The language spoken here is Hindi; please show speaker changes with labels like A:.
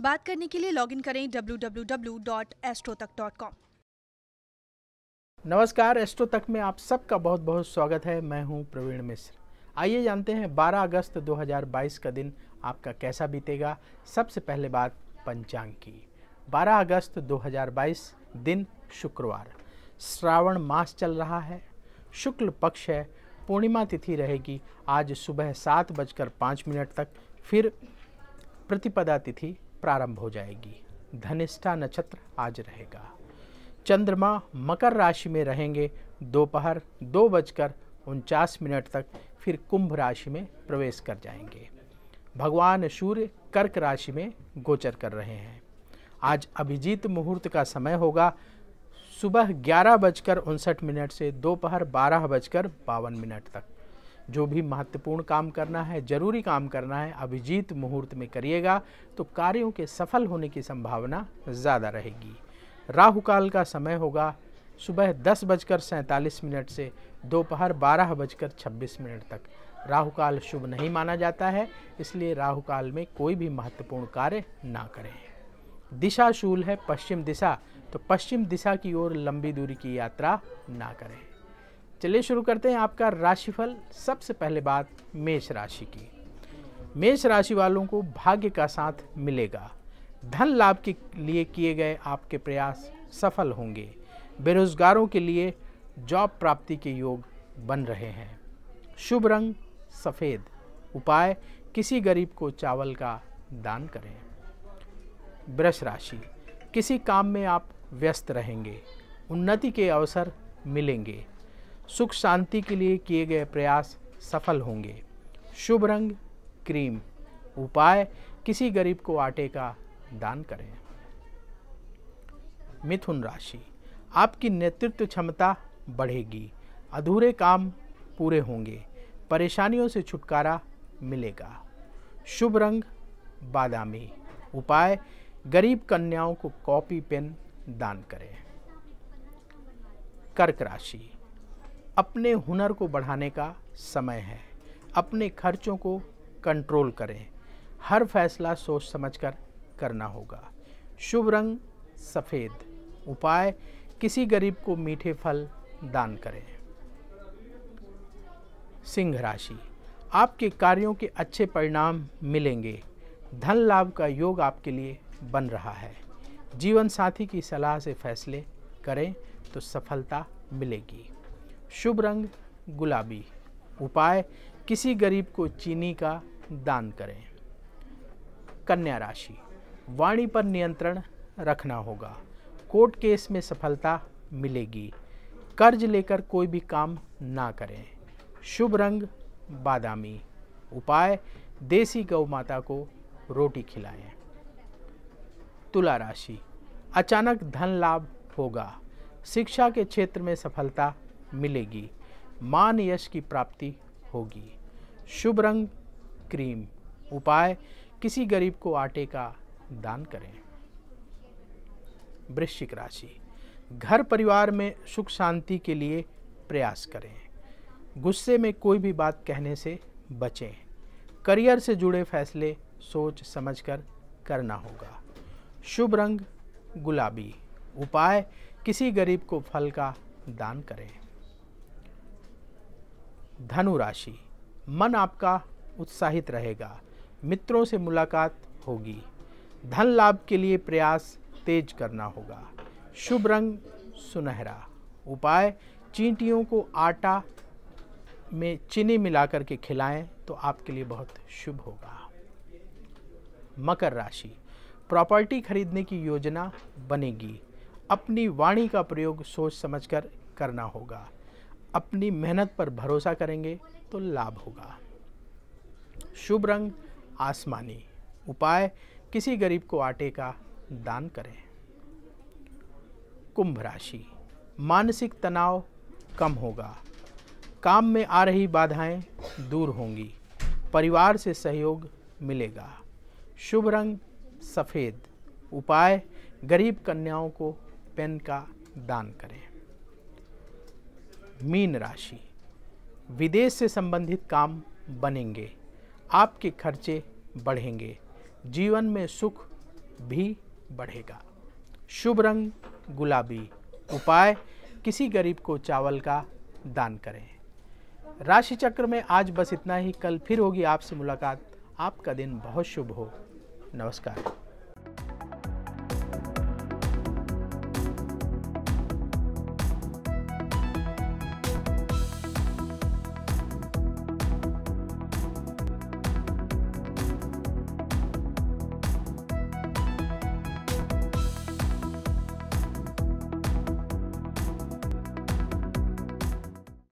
A: बात करने के लिए लॉगिन करें www.astrotak.com नमस्कार एस्ट्रो तक में आप सबका बहुत बहुत स्वागत है मैं हूं प्रवीण मिश्र आइए जानते हैं 12 अगस्त 2022 का दिन आपका कैसा बीतेगा सबसे पहले बात पंचांग की 12 अगस्त 2022 दिन शुक्रवार श्रावण मास चल रहा है शुक्ल पक्ष है पूर्णिमा तिथि रहेगी आज सुबह सात बजकर पाँच मिनट तक फिर प्रतिपदा तिथि प्रारंभ हो जाएगी धनिष्ठा नक्षत्र आज रहेगा चंद्रमा मकर राशि में रहेंगे दोपहर दो, दो बजकर उनचास मिनट तक फिर कुंभ राशि में प्रवेश कर जाएंगे भगवान सूर्य कर्क राशि में गोचर कर रहे हैं आज अभिजीत मुहूर्त का समय होगा सुबह ग्यारह बजकर उनसठ मिनट से दोपहर बारह बजकर बावन मिनट तक जो भी महत्वपूर्ण काम करना है जरूरी काम करना है अभिजीत मुहूर्त में करिएगा तो कार्यों के सफल होने की संभावना ज़्यादा रहेगी राहु काल का समय होगा सुबह दस बजकर सैंतालीस मिनट से दोपहर बारह बजकर छब्बीस मिनट तक राहु काल शुभ नहीं माना जाता है इसलिए राहु काल में कोई भी महत्वपूर्ण कार्य ना करें दिशाशूल है पश्चिम दिशा तो पश्चिम दिशा की ओर लंबी दूरी की यात्रा ना करें चलिए शुरू करते हैं आपका राशिफल सबसे पहले बात मेष राशि की मेष राशि वालों को भाग्य का साथ मिलेगा धन लाभ के लिए किए गए आपके प्रयास सफल होंगे बेरोजगारों के लिए जॉब प्राप्ति के योग बन रहे हैं शुभ रंग सफ़ेद उपाय किसी गरीब को चावल का दान करें वृष राशि किसी काम में आप व्यस्त रहेंगे उन्नति के अवसर मिलेंगे सुख शांति के लिए किए गए प्रयास सफल होंगे शुभ रंग क्रीम उपाय किसी गरीब को आटे का दान करें मिथुन राशि आपकी नेतृत्व क्षमता बढ़ेगी अधूरे काम पूरे होंगे परेशानियों से छुटकारा मिलेगा शुभ रंग बादामी उपाय गरीब कन्याओं को कॉपी पेन दान करें कर्क राशि अपने हुनर को बढ़ाने का समय है अपने खर्चों को कंट्रोल करें हर फैसला सोच समझकर करना होगा शुभ रंग सफ़ेद उपाय किसी गरीब को मीठे फल दान करें सिंह राशि आपके कार्यों के अच्छे परिणाम मिलेंगे धन लाभ का योग आपके लिए बन रहा है जीवन साथी की सलाह से फैसले करें तो सफलता मिलेगी शुभ रंग गुलाबी उपाय किसी गरीब को चीनी का दान करें कन्या राशि वाणी पर नियंत्रण रखना होगा कोर्ट केस में सफलता मिलेगी कर्ज लेकर कोई भी काम ना करें शुभ रंग बादामी उपाय देसी गौ माता को रोटी खिलाएं तुला राशि अचानक धन लाभ होगा शिक्षा के क्षेत्र में सफलता मिलेगी मान यश की प्राप्ति होगी शुभ रंग क्रीम उपाय किसी गरीब को आटे का दान करें वृश्चिक राशि घर परिवार में सुख शांति के लिए प्रयास करें गुस्से में कोई भी बात कहने से बचें करियर से जुड़े फैसले सोच समझकर करना होगा शुभ रंग गुलाबी उपाय किसी गरीब को फल का दान करें धनु राशि मन आपका उत्साहित रहेगा मित्रों से मुलाकात होगी धन लाभ के लिए प्रयास तेज करना होगा शुभ रंग सुनहरा उपाय चींटियों को आटा में चीनी मिलाकर के खिलाएं तो आपके लिए बहुत शुभ होगा मकर राशि प्रॉपर्टी खरीदने की योजना बनेगी अपनी वाणी का प्रयोग सोच समझकर करना होगा अपनी मेहनत पर भरोसा करेंगे तो लाभ होगा शुभ रंग आसमानी उपाय किसी गरीब को आटे का दान करें कुंभ राशि मानसिक तनाव कम होगा काम में आ रही बाधाएं दूर होंगी परिवार से सहयोग मिलेगा शुभ रंग सफ़ेद उपाय गरीब कन्याओं को पेन का दान करें मीन राशि विदेश से संबंधित काम बनेंगे आपके खर्चे बढ़ेंगे जीवन में सुख भी बढ़ेगा शुभ रंग गुलाबी उपाय किसी गरीब को चावल का दान करें राशि चक्र में आज बस इतना ही कल फिर होगी आपसे मुलाकात आपका दिन बहुत शुभ हो नमस्कार